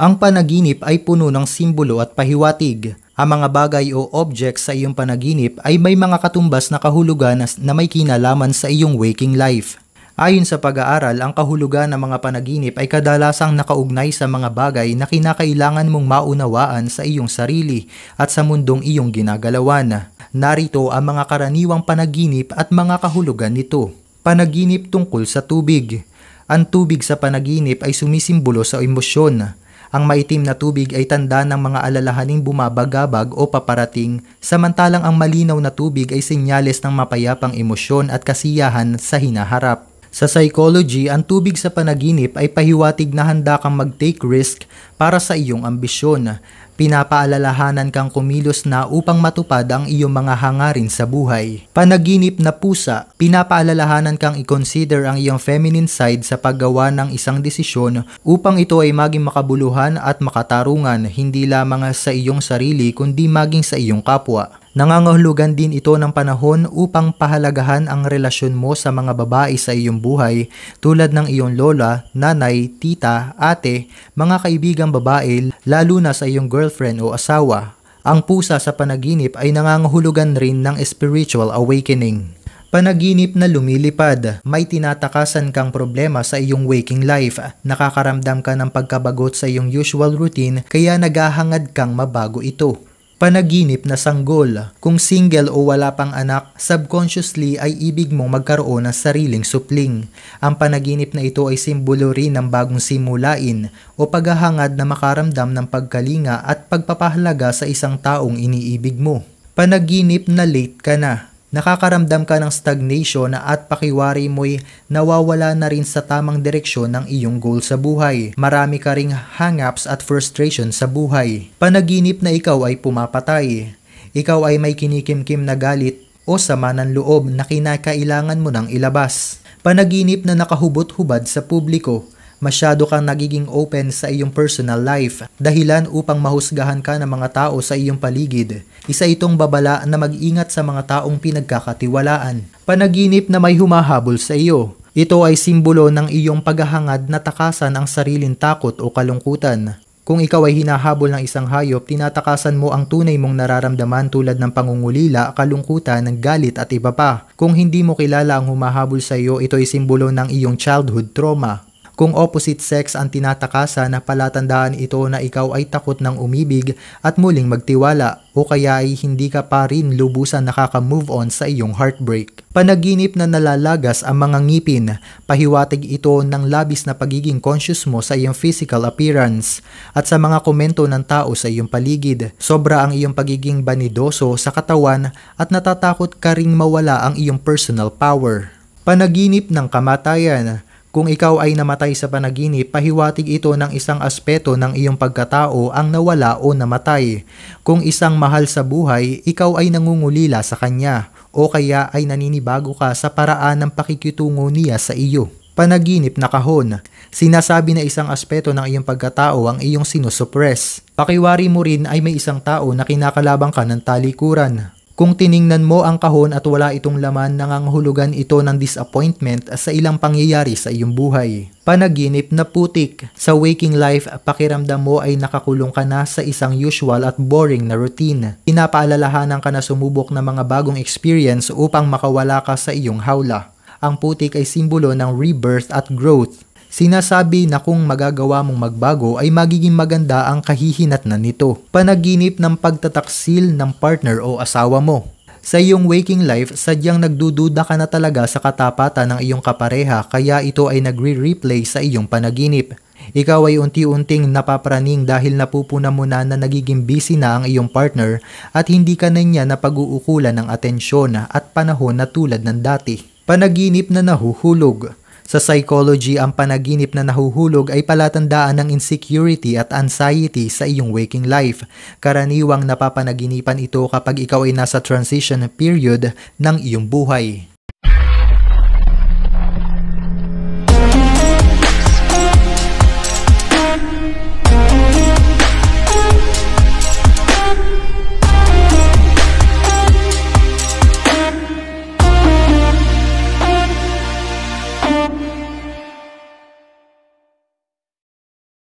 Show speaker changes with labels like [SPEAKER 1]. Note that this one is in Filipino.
[SPEAKER 1] Ang panaginip ay puno ng simbolo at pahiwatig. Ang mga bagay o objects sa iyong panaginip ay may mga katumbas na kahulugan na may kinalaman sa iyong waking life. Ayon sa pag-aaral, ang kahulugan ng mga panaginip ay kadalasang nakaugnay sa mga bagay na kinakailangan mong maunawaan sa iyong sarili at sa mundong iyong ginagalawan. Narito ang mga karaniwang panaginip at mga kahulugan nito. Panaginip tungkol sa tubig. Ang tubig sa panaginip ay sumisimbolo sa emosyon ang maitim na tubig ay tanda ng mga alalahaning bumabagabag o paparating, samantalang ang malinaw na tubig ay senyales ng mapayapang emosyon at kasiyahan sa hinaharap. Sa psychology, ang tubig sa panaginip ay pahiwatig na handa kang mag-take risk para sa iyong ambisyon pinapaalalahanan kang kumilos na upang matupad ang iyong mga hangarin sa buhay. Panaginip na pusa, pinapaalalahanan kang i-consider ang iyong feminine side sa paggawa ng isang desisyon upang ito ay maging makabuluhan at makatarungan hindi lamang sa iyong sarili kundi maging sa iyong kapwa. Nangangahulugan din ito ng panahon upang pahalagahan ang relasyon mo sa mga babae sa iyong buhay tulad ng iyong lola, nanay, tita, ate, mga kaibigang babae lalo na sa iyong girlfriend o asawa. Ang pusa sa panaginip ay nangangahulugan rin ng spiritual awakening. Panaginip na lumilipad, may tinatakasan kang problema sa iyong waking life, nakakaramdam ka ng pagkabagot sa iyong usual routine kaya naghahangad kang mabago ito. Panaginip na sanggol. Kung single o wala pang anak, subconsciously ay ibig mong magkaroon ng sariling supling. Ang panaginip na ito ay simbolo rin ng bagong simulain o paghahangad na makaramdam ng pagkalinga at pagpapahalaga sa isang taong iniibig mo. Panaginip na late ka na nakakaramdam ka ng stagnation na at pakiwari mo'y nawawala na rin sa tamang direksyon ng iyong goal sa buhay. Marami ka ring hang-ups at frustration sa buhay. Panaginip na ikaw ay pumapatay. Ikaw ay may kinikimkim na galit o sama ng loob na kinakailangan mo ng ilabas. Panaginip na nakahubot-hubad sa publiko masyado kang nagiging open sa iyong personal life, dahilan upang mahusgahan ka ng mga tao sa iyong paligid. Isa itong babala na mag-ingat sa mga taong pinagkakatiwalaan. Panaginip na may humahabol sa iyo. Ito ay simbolo ng iyong paghahangad na takasan ang sariling takot o kalungkutan. Kung ikaw ay hinahabol ng isang hayop, tinatakasan mo ang tunay mong nararamdaman tulad ng pangungulila, kalungkutan, galit at iba pa. Kung hindi mo kilala ang humahabol sa iyo, ito ay simbolo ng iyong childhood trauma. Kung opposite sex ang tinatakasan na palatandaan ito na ikaw ay takot ng umibig at muling magtiwala o kaya ay hindi ka pa rin lubusan nakaka-move on sa iyong heartbreak. Panaginip na nalalagas ang mga ngipin, pahiwatig ito ng labis na pagiging conscious mo sa iyong physical appearance at sa mga komento ng tao sa iyong paligid. Sobra ang iyong pagiging banidoso sa katawan at natatakot ka ring mawala ang iyong personal power. Panaginip ng kamatayan, kung ikaw ay namatay sa panaginip, pahiwatig ito ng isang aspeto ng iyong pagkatao ang nawala o namatay. Kung isang mahal sa buhay, ikaw ay nangungulila sa kanya o kaya ay naninibago ka sa paraan ng pakikitungo niya sa iyo. Panaginip na kahon. Sinasabi na isang aspeto ng iyong pagkatao ang iyong sinusupress. Pakiwari mo rin ay may isang tao na kinakalabang ka ng talikuran kung tiningnan mo ang kahon at wala itong laman, nangangahulugan ito ng disappointment sa ilang pangyayari sa iyong buhay. Panaginip na putik. Sa waking life, pakiramdam mo ay nakakulong ka na sa isang usual at boring na routine. Pinapaalalahanan ka na sumubok ng mga bagong experience upang makawala ka sa iyong hawla. Ang putik ay simbolo ng rebirth at growth Sinasabi na kung magagawa mong magbago ay magiging maganda ang kahihinatnan nito. Panaginip ng pagtataksil ng partner o asawa mo. Sa iyong waking life, sadyang nagdududa ka na talaga sa katapatan ng iyong kapareha kaya ito ay nagre-replay sa iyong panaginip. Ikaw ay unti-unting napapraning dahil napupuna mo na na nagiging busy na ang iyong partner at hindi ka na niya napag-uukulan ng atensyon at panahon na tulad ng dati. Panaginip na nahuhulog. Sa psychology, ang panaginip na nahuhulog ay palatandaan ng insecurity at anxiety sa iyong waking life. Karaniwang napapanaginipan ito kapag ikaw ay nasa transition period ng iyong buhay.